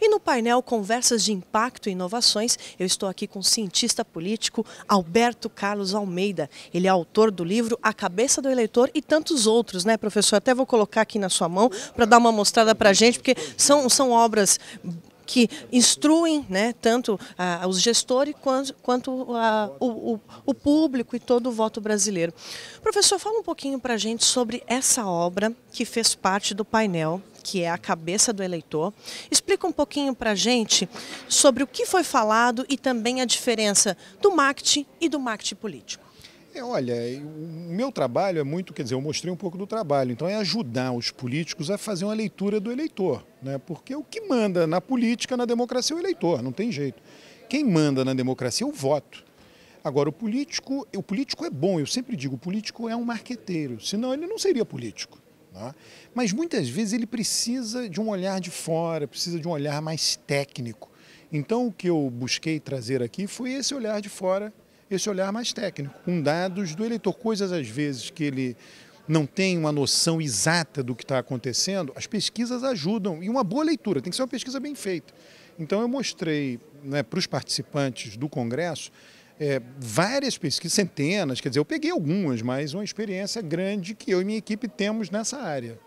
E no painel Conversas de Impacto e Inovações, eu estou aqui com o cientista político Alberto Carlos Almeida. Ele é autor do livro A Cabeça do Eleitor e tantos outros, né, professor? Até vou colocar aqui na sua mão para dar uma mostrada para a gente, porque são, são obras que instruem né, tanto os gestores quanto, quanto o, o, público e todo o voto brasileiro. Professor, fala um pouquinho para a gente sobre essa obra que fez parte do painel, que é a cabeça do eleitor. Explica um pouquinho para a gente sobre o que foi falado e também a diferença do marketing e do marketing político. É, olha, é, o meu trabalho é muito, quer dizer, eu mostrei um pouco do trabalho, então é ajudar os políticos a fazer uma leitura do eleitor, né? porque o que manda na política, na democracia, é o eleitor, não tem jeito. Quem manda na democracia é o voto. Agora, o político, o político é bom, eu sempre digo, o político é um marqueteiro, senão ele não seria político. Né? Mas muitas vezes ele precisa de um olhar de fora, precisa de um olhar mais técnico. Então, o que eu busquei trazer aqui foi esse olhar de fora esse olhar mais técnico, com dados do eleitor, coisas às vezes que ele não tem uma noção exata do que está acontecendo, as pesquisas ajudam. E uma boa leitura, tem que ser uma pesquisa bem feita. Então eu mostrei né, para os participantes do Congresso é, várias pesquisas, centenas, quer dizer, eu peguei algumas, mas uma experiência grande que eu e minha equipe temos nessa área.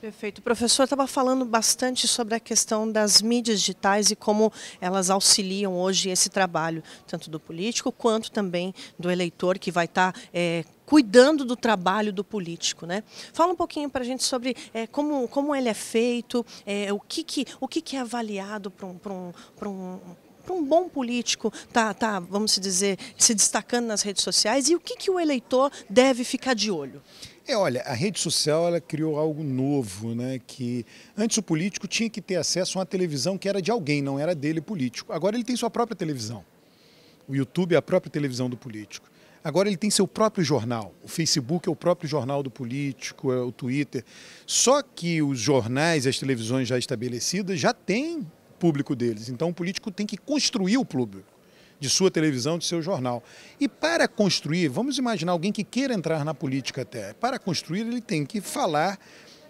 Perfeito. O professor estava falando bastante sobre a questão das mídias digitais e como elas auxiliam hoje esse trabalho, tanto do político quanto também do eleitor que vai estar. Tá, é, cuidando do trabalho do político, né? Fala um pouquinho para a gente sobre é, como, como ele é feito, é, o, que, que, o que, que é avaliado para um, um, para um bom político tá, tá, vamos dizer, se destacando nas redes sociais e o que, que o eleitor deve ficar de olho? É, olha, a rede social ela criou algo novo, né? Que antes o político tinha que ter acesso a uma televisão que era de alguém, não era dele político. Agora ele tem sua própria televisão. O YouTube é a própria televisão do político. Agora ele tem seu próprio jornal. O Facebook é o próprio jornal do político, é o Twitter. Só que os jornais, as televisões já estabelecidas já têm público deles. Então o político tem que construir o público de sua televisão, de seu jornal. E para construir, vamos imaginar alguém que queira entrar na política até, para construir ele tem que falar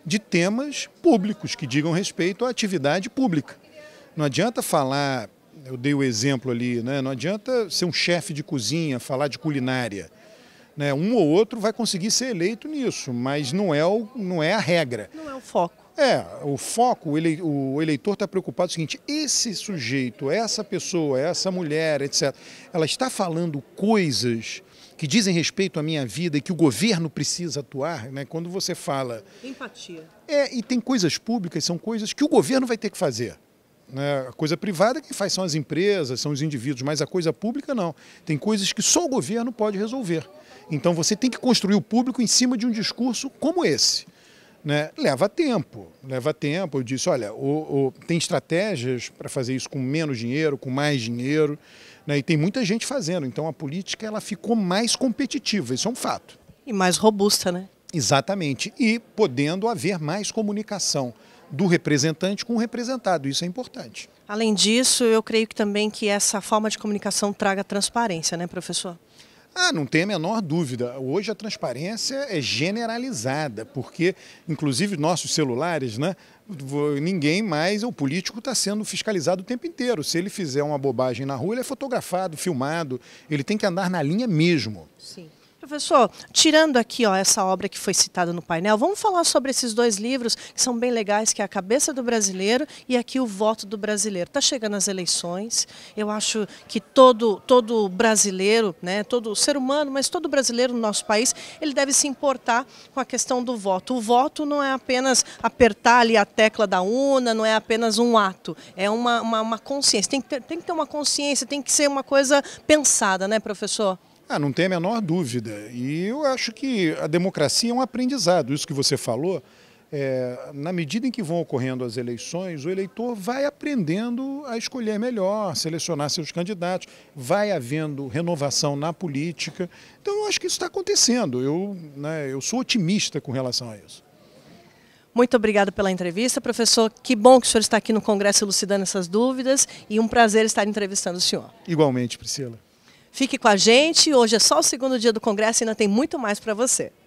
de temas públicos que digam respeito à atividade pública. Não adianta falar, eu dei o exemplo ali, né? não adianta ser um chefe de cozinha, falar de culinária. Né? Um ou outro vai conseguir ser eleito nisso, mas não é, o, não é a regra. Não é o foco. É, o foco, o eleitor está preocupado com é o seguinte: esse sujeito, essa pessoa, essa mulher, etc., ela está falando coisas que dizem respeito à minha vida e que o governo precisa atuar, né? Quando você fala. Empatia. É, e tem coisas públicas, são coisas que o governo vai ter que fazer. Né? A coisa privada que faz são as empresas, são os indivíduos, mas a coisa pública não. Tem coisas que só o governo pode resolver. Então você tem que construir o público em cima de um discurso como esse. Né? Leva tempo, leva tempo. Eu disse, olha, o, o, tem estratégias para fazer isso com menos dinheiro, com mais dinheiro, né? e tem muita gente fazendo. Então a política ela ficou mais competitiva, isso é um fato. E mais robusta, né? Exatamente. E podendo haver mais comunicação do representante com o representado, isso é importante. Além disso, eu creio que também que essa forma de comunicação traga transparência, né, professor? Ah, não tem a menor dúvida. Hoje a transparência é generalizada, porque, inclusive, nossos celulares, né? Ninguém mais, o político está sendo fiscalizado o tempo inteiro. Se ele fizer uma bobagem na rua, ele é fotografado, filmado, ele tem que andar na linha mesmo. Sim. Professor, tirando aqui ó, essa obra que foi citada no painel, vamos falar sobre esses dois livros que são bem legais, que é A Cabeça do Brasileiro e aqui O Voto do Brasileiro. Está chegando as eleições, eu acho que todo, todo brasileiro, né, todo ser humano, mas todo brasileiro no nosso país, ele deve se importar com a questão do voto. O voto não é apenas apertar ali a tecla da urna, não é apenas um ato, é uma, uma, uma consciência. Tem que, ter, tem que ter uma consciência, tem que ser uma coisa pensada, né professor? Ah, não tem a menor dúvida. E eu acho que a democracia é um aprendizado. Isso que você falou, é, na medida em que vão ocorrendo as eleições, o eleitor vai aprendendo a escolher melhor, selecionar seus candidatos, vai havendo renovação na política. Então, eu acho que isso está acontecendo. Eu, né, eu sou otimista com relação a isso. Muito obrigado pela entrevista, professor. Que bom que o senhor está aqui no Congresso elucidando essas dúvidas e um prazer estar entrevistando o senhor. Igualmente, Priscila. Fique com a gente. Hoje é só o segundo dia do congresso e ainda tem muito mais para você.